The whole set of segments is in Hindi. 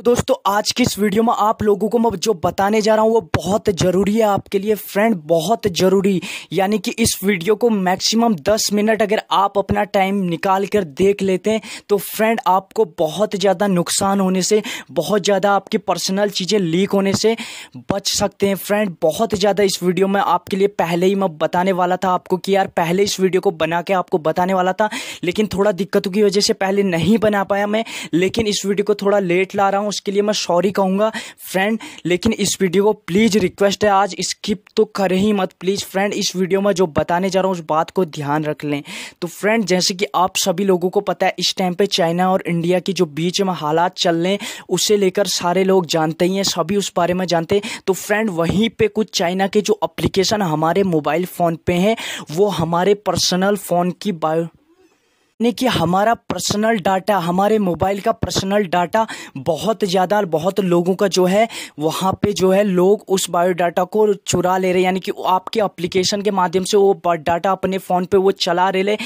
तो दोस्तों आज की इस वीडियो में आप लोगों को मैं जो बताने जा रहा हूँ वो बहुत ज़रूरी है आपके लिए फ्रेंड बहुत ज़रूरी यानी कि इस वीडियो को मैक्सिमम 10 मिनट अगर आप अपना टाइम निकाल कर देख लेते हैं तो फ्रेंड आपको बहुत ज़्यादा नुकसान होने से बहुत ज़्यादा आपकी पर्सनल चीज़ें लीक होने से बच सकते हैं फ्रेंड बहुत ज़्यादा इस वीडियो में आपके लिए पहले ही मैं बताने वाला था आपको कि यार पहले इस वीडियो को बना के आपको बताने वाला था लेकिन थोड़ा दिक्कतों की वजह से पहले नहीं बना पाया मैं लेकिन इस वीडियो को थोड़ा लेट ला रहा हूँ उसके लिए मैं सॉरी कहूँगा फ्रेंड लेकिन इस वीडियो को प्लीज़ रिक्वेस्ट है आज स्किप तो करें ही मत प्लीज़ फ्रेंड इस वीडियो में जो बताने जा रहा हूँ उस बात को ध्यान रख लें तो फ्रेंड जैसे कि आप सभी लोगों को पता है इस टाइम पर चाइना और इंडिया की जो बीच में हालात चल रहे हैं उसे लेकर सारे लोग जानते ही हैं सभी उस बारे में जानते हैं तो फ्रेंड वहीं पर कुछ चाइना के जो अप्लीकेशन हमारे मोबाइल फ़ोन पे हैं वो हमारे पर्सनल फ़ोन की बायो यानी कि हमारा पर्सनल डाटा हमारे मोबाइल का पर्सनल डाटा बहुत ज़्यादा बहुत लोगों का जो है वहाँ पे जो है लोग उस बायोडाटा को चुरा ले रहे हैं यानी कि आपके अप्लीकेशन के माध्यम से वो डाटा अपने फ़ोन पे वो चला रहे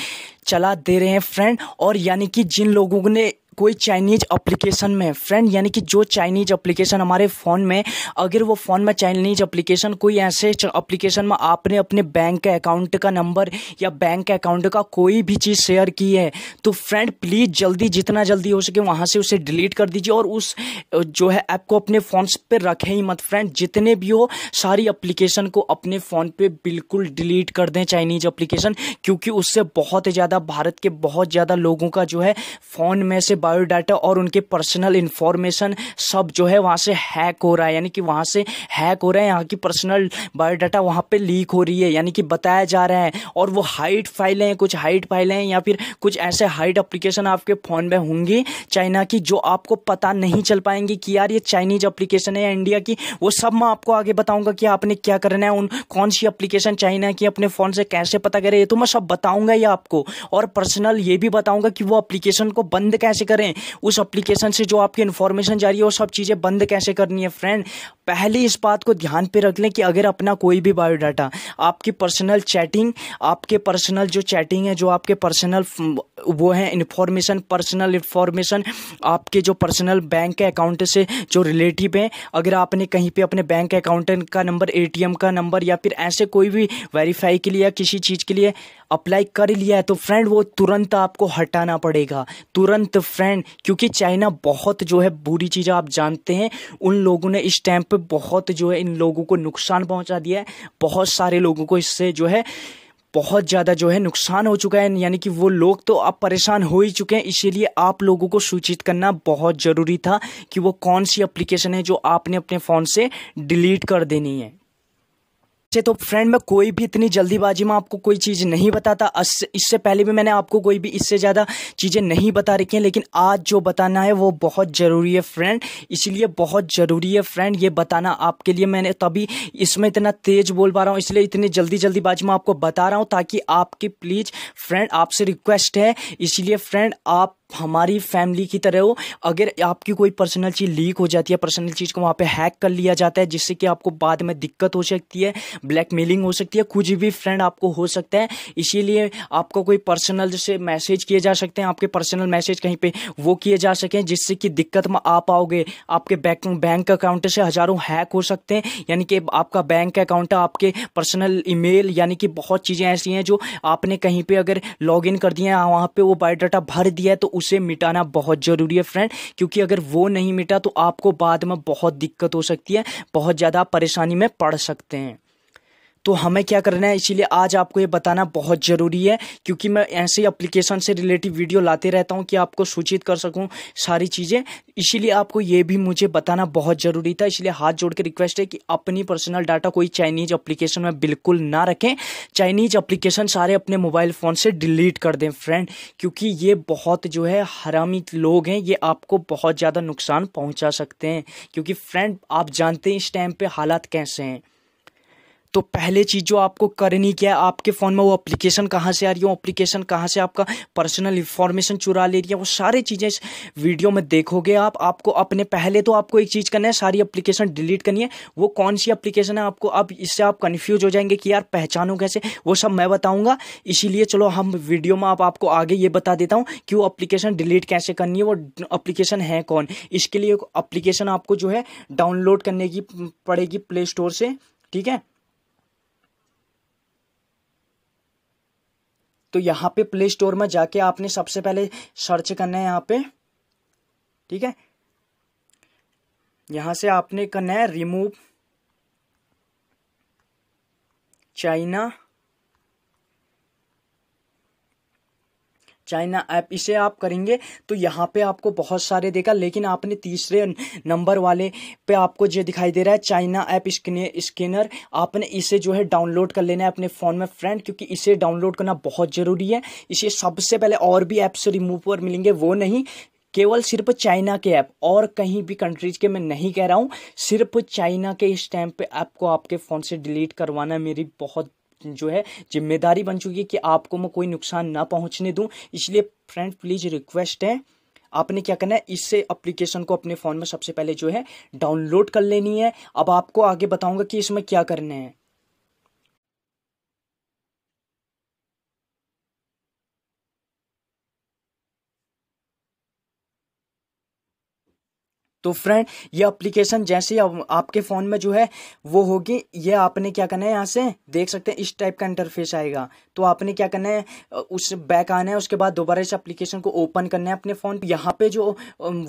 चला दे रहे हैं फ्रेंड और यानी कि जिन लोगों ने कोई चाइनीज अप्लीकेशन में फ्रेंड यानी कि जो चाइनीज अप्लीकेशन हमारे फ़ोन में अगर वो फ़ोन में चाइनीज अप्लीकेशन कोई ऐसे अप्लीकेशन में आपने अपने बैंक अकाउंट का नंबर या बैंक अकाउंट का कोई भी चीज़ शेयर की है तो फ्रेंड प्लीज़ जल्दी जितना जल्दी हो सके वहाँ से उसे डिलीट कर दीजिए और उस जो है ऐप को अपने फ़ोन पर रखें ही मत फ्रेंड जितने भी हो सारी अप्लीकेशन को अपने फ़ोन पर बिल्कुल डिलीट कर दें चाइनीज अप्लीकेशन क्योंकि उससे बहुत ज़्यादा भारत के बहुत ज़्यादा लोगों का जो है फ़ोन में से बायोडाटा और उनके पर्सनल इन्फॉर्मेशन सब जो है वहाँ से हैक हो रहा है यानी कि वहाँ से हैक हो रहा है यहाँ की पर्सनल बायोडाटा वहाँ पे लीक हो रही है यानी कि बताया जा रहा है और वो हाइट फाइलें हैं कुछ हाइट फाइलें हैं या फिर कुछ ऐसे हाइट अप्लीकेशन आपके फ़ोन में होंगी चाइना की जो आपको पता नहीं चल पाएंगी कि यार ये चाइनीज अप्लीकेशन है या इंडिया की वो सब मैं आपको आगे बताऊँगा कि आपने क्या करना है उन कौन सी अप्लीकेशन चाइना की अपने फ़ोन से कैसे पता करें ये तो मैं सब बताऊँगा ही आपको और पर्सनल ये भी बताऊँगा कि वो अप्लीकेशन को बंद कैसे कर करें उस एप्लीकेशन से जो आपकी इन्फॉर्मेशन जा रही है वो सब चीज़ें बंद कैसे करनी है फ्रेंड पहले इस बात को ध्यान पे रख लें कि अगर अपना कोई भी बायोडाटा आपकी पर्सनल चैटिंग आपके पर्सनल जो चैटिंग है जो आपके पर्सनल वो है इन्फॉर्मेशन पर्सनल इन्फॉर्मेशन आपके जो पर्सनल बैंक अकाउंट से जो रिलेटिव हैं अगर आपने कहीं पे अपने बैंक अकाउंट का नंबर एटीएम का नंबर या फिर ऐसे कोई भी वेरीफाई के लिए या किसी चीज़ के लिए अप्लाई कर लिया है तो फ्रेंड वो तुरंत आपको हटाना पड़ेगा तुरंत फ्रेंड क्योंकि चाइना बहुत जो है बुरी चीज़ आप जानते हैं उन लोगों ने इस टाइम पर बहुत जो है इन लोगों को नुकसान पहुँचा दिया है बहुत सारे लोगों को इससे जो है बहुत ज़्यादा जो है नुकसान हो चुका है यानी कि वो लोग तो अब परेशान हो ही चुके हैं इसीलिए आप लोगों को सूचित करना बहुत ज़रूरी था कि वो कौन सी एप्लीकेशन है जो आपने अपने फ़ोन से डिलीट कर देनी है बच्चे तो फ्रेंड मैं कोई भी इतनी जल्दीबाजी में आपको कोई चीज़ नहीं बताता इससे पहले भी मैंने आपको कोई भी इससे ज़्यादा चीज़ें नहीं बता रखी हैं लेकिन आज जो बताना है वो बहुत ज़रूरी है फ्रेंड इसलिए बहुत ज़रूरी है फ्रेंड ये बताना आपके लिए मैंने तभी इसमें इतना तेज़ बोल पा रहा हूँ इसलिए इतनी जल्दी जल्दीबाजी में आपको बता रहा हूँ ताकि आपकी प्लीज़ फ्रेंड आपसे रिक्वेस्ट है इसलिए फ्रेंड आप हमारी फैमिली की तरह हो अगर आपकी कोई पर्सनल चीज़ लीक हो जाती है पर्सनल चीज़ को वहाँ पे हैक कर लिया जाता है जिससे कि आपको बाद में दिक्कत हो सकती है ब्लैकमेलिंग हो सकती है कुछ भी फ्रेंड आपको हो सकता है इसीलिए आपको कोई पर्सनल जैसे मैसेज किए जा सकते हैं आपके पर्सनल मैसेज कहीं पर वो किए जा सकें जिससे कि दिक्कत में आ पाओगे आपके बैंक बैंक अकाउंट से हज़ारों हैक हो सकते हैं यानी कि आपका बैंक अकाउंट आपके पर्सनल ईमेल यानी कि बहुत चीज़ें ऐसी हैं जो आपने कहीं पर अगर लॉग कर दिया है वहाँ पर वो बायोडाटा भर दिया है तो उसे मिटाना बहुत ज़रूरी है फ्रेंड क्योंकि अगर वो नहीं मिटा तो आपको बाद में बहुत दिक्कत हो सकती है बहुत ज़्यादा परेशानी में पड़ सकते हैं तो हमें क्या करना है इसीलिए आज आपको ये बताना बहुत ज़रूरी है क्योंकि मैं ऐसे ही अप्लीकेशन से रिलेटिव वीडियो लाते रहता हूँ कि आपको सूचित कर सकूँ सारी चीज़ें इसीलिए आपको ये भी मुझे बताना बहुत ज़रूरी था इसलिए हाथ जोड़ के रिक्वेस्ट है कि अपनी पर्सनल डाटा कोई चाइनीज अप्लीकेशन में बिल्कुल ना रखें चाइनीज अप्लीकेशन सारे अपने मोबाइल फ़ोन से डिलीट कर दें फ्रेंड क्योंकि ये बहुत जो है हरामी लोग हैं ये आपको बहुत ज़्यादा नुकसान पहुँचा सकते हैं क्योंकि फ्रेंड आप जानते हैं इस टाइम पर हालात कैसे हैं तो पहले चीज़ जो आपको करनी क्या है आपके फ़ोन में वो अप्लीकेशन कहाँ से आ रही है वो अप्लीकेशन कहाँ से आपका पर्सनल इन्फॉर्मेशन चुरा ले रही है वो सारी चीज़ें इस वीडियो में देखोगे आप आपको अपने पहले तो आपको एक चीज़ करना है सारी अप्लीकेशन डिलीट करनी है वो कौन सी अप्लीकेशन है आपको अब इससे आप कन्फ्यूज हो जाएंगे कि यार पहचानो कैसे वो सब मैं बताऊँगा इसीलिए चलो हम वीडियो में आप आपको आगे ये बता देता हूँ कि वो अप्लीकेशन डिलीट कैसे करनी है वो अप्लीकेशन है कौन इसके लिए अप्लीकेशन आपको जो है डाउनलोड करने की पड़ेगी प्ले स्टोर से ठीक है तो यहाँ पे प्ले स्टोर में जाके आपने सबसे पहले सर्च करना है यहाँ पे ठीक है यहाँ से आपने करना है रिमूव चाइना चाइना ऐप इसे आप करेंगे तो यहाँ पे आपको बहुत सारे देगा लेकिन आपने तीसरे नंबर वाले पे आपको जो दिखाई दे रहा है चाइना ऐप स्कैनर आपने इसे जो है डाउनलोड कर लेना है अपने फ़ोन में फ्रेंड क्योंकि इसे डाउनलोड करना बहुत ज़रूरी है इसे सबसे पहले और भी ऐप्स रिमूवर रिमूव पर मिलेंगे वो नहीं केवल सिर्फ चाइना के ऐप और कहीं भी कंट्रीज के मैं नहीं कह रहा हूँ सिर्फ चाइना के इस टाइम पे ऐप को आपके फ़ोन से डिलीट करवाना मेरी बहुत जो है जिम्मेदारी बन चुकी है कि आपको मैं कोई नुकसान ना पहुंचने दूं इसलिए फ्रेंड प्लीज़ रिक्वेस्ट है आपने क्या करना है इससे एप्लीकेशन को अपने फ़ोन में सबसे पहले जो है डाउनलोड कर लेनी है अब आपको आगे बताऊंगा कि इसमें क्या करना है तो फ्रेंड ये एप्लीकेशन जैसे आप, आपके फ़ोन में जो है वो होगी ये आपने क्या करना है यहाँ से देख सकते हैं इस टाइप का इंटरफेस आएगा तो आपने क्या करना है उस बैक आना है उसके बाद दोबारा इस एप्लीकेशन को ओपन करना है अपने फ़ोन यहाँ पे जो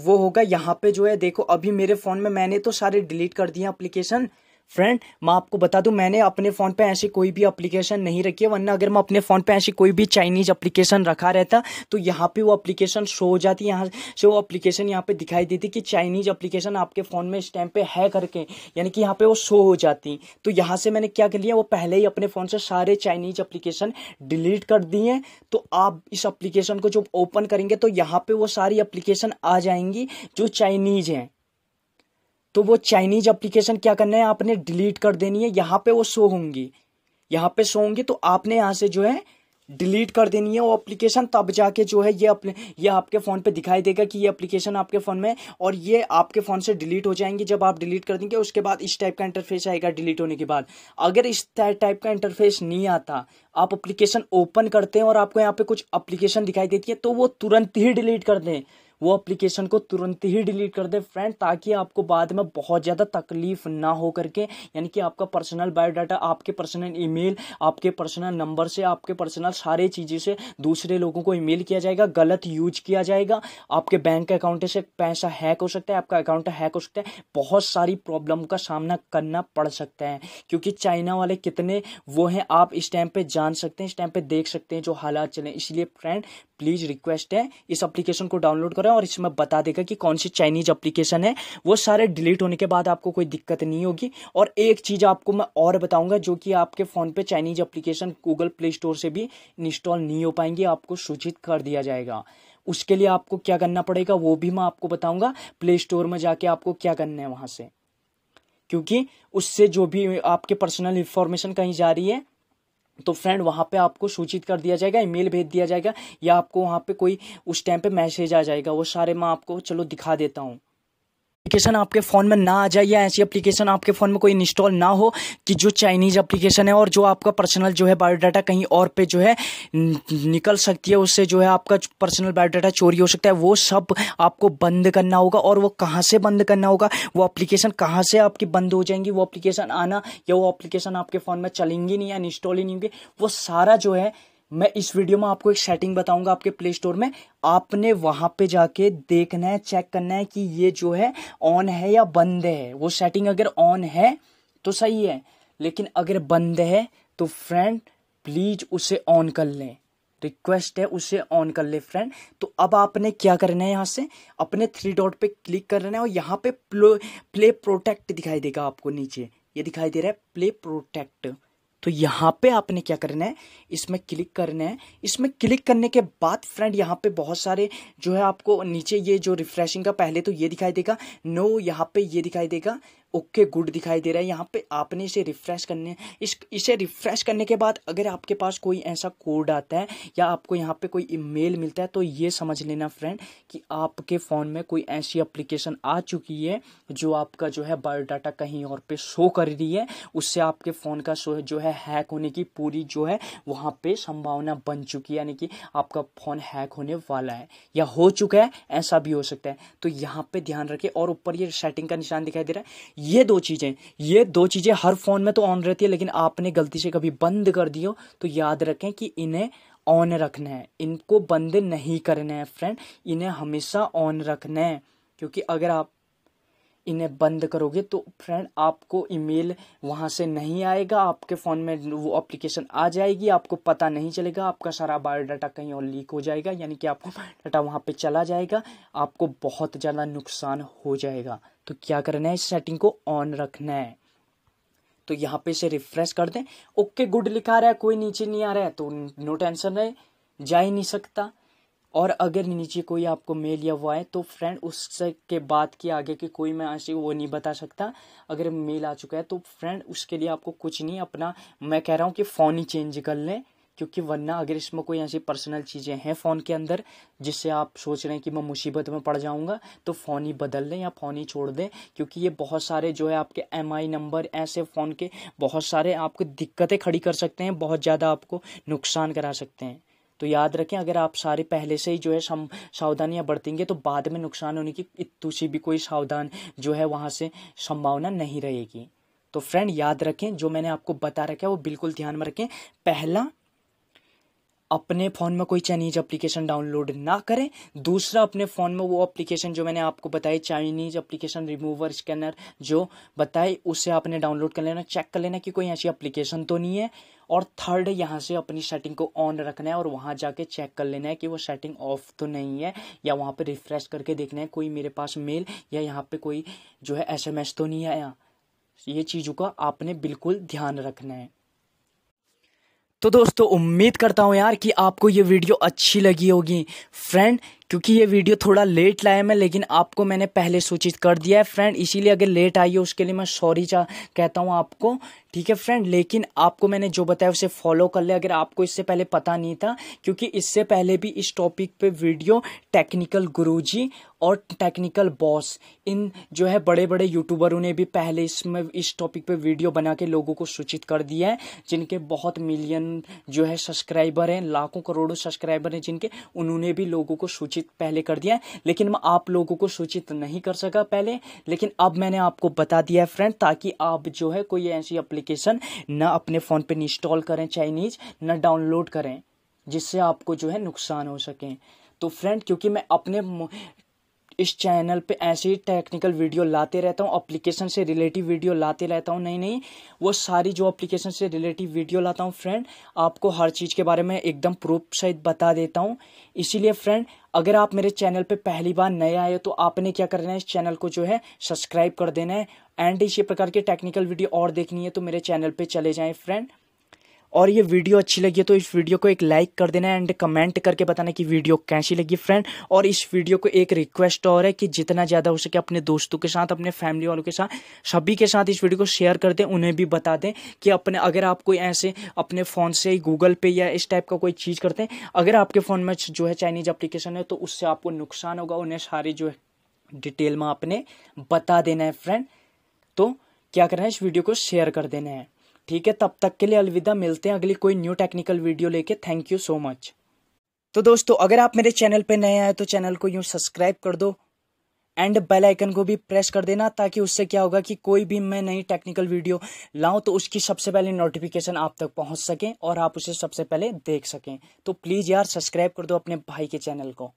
वो होगा यहाँ पे जो है देखो अभी मेरे फ़ोन में मैंने तो सारे डिलीट कर दिए एप्लीकेशन फ्रेंड मैं आपको बता दूं मैंने अपने फ़ोन पे ऐसी कोई भी एप्लीकेशन नहीं रखी है वरना अगर मैं अपने फ़ोन पे ऐसी कोई भी चाइनीज़ एप्लीकेशन रखा रहता तो यहाँ पे वो एप्लीकेशन शो हो जाती यहाँ से वो एप्लीकेशन यहाँ पे दिखाई देती कि चाइनीज़ एप्लीकेशन आपके फ़ोन में इस टाइम पे है करके यानी कि यहाँ पर वो शो हो जाती तो यहाँ से मैंने क्या कर लिया वो पहले ही अपने फ़ोन से सारे चाइनीज़ अप्लीकेशन डिलीट कर दिए तो आप इस अप्लीकेशन को जब ओपन करेंगे तो यहाँ पर वो सारी अप्लीकेशन आ जाएंगी जो चाइनीज़ हैं तो वो चाइनीज एप्लीकेशन क्या करना है आपने डिलीट कर देनी है यहाँ पे वो शो होंगी यहाँ पे शो होंगी तो आपने यहाँ से जो है डिलीट कर देनी है वो एप्लीकेशन तब जाके जो है ये अपने ये आपके फ़ोन पे दिखाई देगा कि ये एप्लीकेशन आपके फ़ोन में और ये आपके फ़ोन से डिलीट हो जाएंगे जब आप डिलीट कर देंगे उसके बाद इस टाइप का इंटरफेस आएगा डिलीट होने के बाद अगर इस टाइप का इंटरफेस नहीं आता आप एप्लीकेशन ओपन करते हैं और आपको यहाँ पर कुछ अप्लीकेशन दिखाई देती है तो वो तुरंत ही डिलीट कर दें वो एप्लीकेशन को तुरंत ही डिलीट कर दे फ्रेंड ताकि आपको बाद में बहुत ज़्यादा तकलीफ ना हो करके यानी कि आपका पर्सनल बायोडाटा आपके पर्सनल ईमेल आपके पर्सनल नंबर से आपके पर्सनल सारे चीज़ें से दूसरे लोगों को ईमेल किया जाएगा गलत यूज किया जाएगा आपके बैंक अकाउंट से पैसा हैक हो सकता है आपका अकाउंट हैक हो सकता है बहुत सारी प्रॉब्लम का सामना करना पड़ सकता है क्योंकि चाइना वाले कितने वो हैं आप इस टाइम पर जान सकते हैं इस टाइम पर देख सकते हैं जो हालात चले इसलिए फ्रेंड प्लीज़ रिक्वेस्ट है इस एप्लीकेशन को डाउनलोड करें और इसमें बता देगा कि कौन सी चाइनीज एप्लीकेशन है वो सारे डिलीट होने के बाद आपको कोई दिक्कत नहीं होगी और एक चीज़ आपको मैं और बताऊंगा जो कि आपके फ़ोन पे Chinese application Google play store से भी इंस्टॉल नहीं हो पाएंगी आपको सूचित कर दिया जाएगा उसके लिए आपको क्या करना पड़ेगा वो भी मैं आपको बताऊंगा प्ले स्टोर में जाके आपको क्या करना है वहाँ से क्योंकि उससे जो भी आपके पर्सनल इन्फॉर्मेशन कहीं जा रही है तो फ्रेंड वहाँ पे आपको सूचित कर दिया जाएगा ईमेल भेज दिया जाएगा या आपको वहाँ पे कोई उस टाइम पे मैसेज आ जाएगा वो सारे मैं आपको चलो दिखा देता हूँ एप्लीकेशन आपके फ़ोन में ना आ जाए या ऐसी एप्लीकेशन आपके फ़ोन में कोई इंस्टॉल ना हो कि जो चाइनीज़ एप्लीकेशन है और जो आपका पर्सनल जो है बायोडाटा कहीं और पे जो है निकल सकती है उससे जो है आपका पर्सनल बायोडाटा चोरी हो सकता है वो सब आपको बंद करना होगा और वो कहाँ से बंद करना होगा वो अप्लीकेशन कहाँ से आपकी बंद हो जाएंगी वो अप्लीकेशन आना या वो अप्लीकेशन आपके फ़ोन में चलेंगी नहीं या इंस्टॉल ही नहीं होंगे वो सारा जो है मैं इस वीडियो में आपको एक सेटिंग बताऊंगा आपके प्ले स्टोर में आपने वहां पे जाके देखना है चेक करना है कि ये जो है ऑन है या बंद है वो सेटिंग अगर ऑन है तो सही है लेकिन अगर बंद है तो फ्रेंड प्लीज उसे ऑन कर लें रिक्वेस्ट है उसे ऑन कर ले फ्रेंड तो अब आपने क्या करना है यहाँ से अपने थ्री डॉट पे क्लिक करना है और यहाँ पे प्ले प्रोटेक्ट दिखाई देगा आपको नीचे ये दिखाई दे रहा है प्ले प्रोटेक्ट तो यहाँ पे आपने क्या करना है इसमें क्लिक करना है इसमें क्लिक करने के बाद फ्रेंड यहाँ पे बहुत सारे जो है आपको नीचे ये जो रिफ्रेशिंग का पहले तो ये दिखाई देगा नो यहाँ पे ये दिखाई देगा ओके गुड दिखाई दे रहा है यहाँ पे आपने इसे रिफ्रेश करने इस इसे रिफ्रेश करने के बाद अगर आपके पास कोई ऐसा कोड आता है या आपको यहाँ पे कोई ईमेल मिलता है तो ये समझ लेना फ्रेंड कि आपके फ़ोन में कोई ऐसी एप्लीकेशन आ चुकी है जो आपका जो है बायोडाटा कहीं और पे शो कर रही है उससे आपके फ़ोन का शो जो है हैक होने की पूरी जो है वहाँ पर संभावना बन चुकी है यानी कि आपका फ़ोन हैक होने वाला है या हो चुका है ऐसा भी हो सकता है तो यहाँ पर ध्यान रखें और ऊपर ये सेटिंग का निशान दिखाई दे रहा है ये दो चीज़ें ये दो चीज़ें हर फ़ोन में तो ऑन रहती है लेकिन आपने गलती से कभी बंद कर दी हो तो याद रखें कि इन्हें ऑन रखना है इनको बंद नहीं करना है फ्रेंड इन्हें हमेशा ऑन रखना है क्योंकि अगर आप इन्हें बंद करोगे तो फ्रेंड आपको ईमेल वहाँ से नहीं आएगा आपके फ़ोन में वो एप्लीकेशन आ जाएगी आपको पता नहीं चलेगा आपका सारा बायोडाटा कहीं और लीक हो जाएगा यानी कि आपका डाटा वहाँ पे चला जाएगा आपको बहुत ज़्यादा नुकसान हो जाएगा तो क्या करना है इस सेटिंग को ऑन रखना है तो यहाँ पे इसे रिफ्रेश कर दें ओके गुड लिखा रहा है कोई नीचे नहीं आ रहा है तो नो टेंशन है जा ही नहीं सकता और अगर नीचे कोई आपको मेल या वो आए तो फ्रेंड उससे के बाद की आगे की कोई मैं ऐसे वो नहीं बता सकता अगर मेल आ चुका है तो फ्रेंड उसके लिए आपको कुछ नहीं अपना मैं कह रहा हूँ कि फ़ोन ही चेंज कर लें क्योंकि वरना अगर इसमें कोई ऐसी पर्सनल चीज़ें हैं फ़ोन के अंदर जिससे आप सोच रहे हैं कि मैं मुसीबत में पड़ जाऊंगा तो फ़ोन ही बदल लें या फ़ोन ही छोड़ दें क्योंकि ये बहुत सारे जो है आपके एम नंबर ऐसे फ़ोन के बहुत सारे आपको दिक्कतें खड़ी कर सकते हैं बहुत ज़्यादा आपको नुकसान करा सकते हैं तो याद रखें अगर आप सारे पहले से ही जो है सम सावधानियाँ बरतेंगे तो बाद में नुकसान होने की तुसी भी कोई सावधान जो है वहाँ से संभावना नहीं रहेगी तो फ्रेंड याद रखें जो मैंने आपको बता रखा है वो बिल्कुल ध्यान में रखें पहला अपने फ़ोन में कोई चाइनीज एप्लीकेशन डाउनलोड ना करें दूसरा अपने फ़ोन में वो एप्लीकेशन जो मैंने आपको बताई चाइनीज एप्लीकेशन रिमूवर स्कैनर जो बताए उसे आपने डाउनलोड कर लेना चेक कर लेना कि कोई ऐसी एप्लीकेशन तो नहीं है और थर्ड यहाँ से अपनी सेटिंग को ऑन रखना है और वहाँ जाके चेक कर लेना है कि वो सेटिंग ऑफ तो नहीं है या वहाँ पर रिफ़्रेश करके देखना है कोई मेरे पास मेल या यहाँ पर कोई जो है एस तो नहीं आया ये चीज़ों का आपने बिल्कुल ध्यान रखना है तो दोस्तों उम्मीद करता हूँ यार कि आपको ये वीडियो अच्छी लगी होगी फ्रेंड क्योंकि ये वीडियो थोड़ा लेट लाया मैं लेकिन आपको मैंने पहले सूचित कर दिया है फ्रेंड इसीलिए अगर लेट आई है उसके लिए मैं सॉरी चा कहता हूँ आपको ठीक है फ्रेंड लेकिन आपको मैंने जो बताया उसे फॉलो कर ले अगर आपको इससे पहले पता नहीं था क्योंकि इससे पहले भी इस टॉपिक पे वीडियो टेक्निकल गुरुजी और टेक्निकल बॉस इन जो है बड़े बड़े यूट्यूबरों ने भी पहले इसमें इस टॉपिक पे वीडियो बना के लोगों को सूचित कर दिया है जिनके बहुत मिलियन जो है सब्सक्राइबर हैं लाखों करोड़ों सब्सक्राइबर हैं जिनके उन्होंने भी लोगों को सूचित सूचित पहले कर दिया है लेकिन मैं आप लोगों को सूचित नहीं कर सका पहले लेकिन अब मैंने आपको बता दिया है फ्रेंड ताकि आप जो है कोई ऐसी एप्लीकेशन ना अपने फ़ोन पर इंस्टॉल करें चाइनीज़ ना डाउनलोड करें जिससे आपको जो है नुकसान हो सके तो फ्रेंड क्योंकि मैं अपने इस चैनल पे ऐसे ही टेक्निकल वीडियो लाते रहता हूँ अप्लीकेशन से रिलेटिव वीडियो लाते रहता हूँ नहीं नहीं वो सारी जो अप्लीकेशन से रिलेटिव वीडियो लाता हूँ फ्रेंड आपको हर चीज़ के बारे में एकदम प्रूफ सहित बता देता हूँ इसीलिए फ्रेंड अगर आप मेरे चैनल पे पहली बार नए आए हो तो आपने क्या करना है इस चैनल को जो है सब्सक्राइब कर देना है एंड इसी प्रकार के टेक्निकल वीडियो और देखनी है तो मेरे चैनल पर चले जाएँ फ्रेंड और ये वीडियो अच्छी लगी है तो इस वीडियो को एक लाइक कर देना एंड कमेंट करके बताना कि वीडियो कैसी लगी फ्रेंड और इस वीडियो को एक रिक्वेस्ट और है कि जितना ज़्यादा हो सके अपने दोस्तों के साथ अपने फैमिली वालों के साथ सभी के साथ इस वीडियो को शेयर कर दें उन्हें भी बता दें कि अपने अगर आप कोई ऐसे अपने फ़ोन से गूगल पे या इस टाइप का कोई चीज़ करते हैं अगर आपके फ़ोन में जो है चाइनीज़ अप्लीकेशन है तो उससे आपको नुकसान होगा उन्हें सारी जो है डिटेल में आपने बता देना है फ्रेंड तो क्या करना है इस वीडियो को शेयर कर देना है ठीक है तब तक के लिए अलविदा मिलते हैं अगली कोई न्यू टेक्निकल वीडियो लेके थैंक यू सो मच तो दोस्तों अगर आप मेरे चैनल पे नए आए तो चैनल को यूं सब्सक्राइब कर दो एंड बेल आइकन को भी प्रेस कर देना ताकि उससे क्या होगा कि कोई भी मैं नई टेक्निकल वीडियो लाऊं तो उसकी सबसे पहले नोटिफिकेशन आप तक पहुंच सके और आप उसे सबसे पहले देख सकें तो प्लीज़ यार सब्सक्राइब कर दो अपने भाई के चैनल को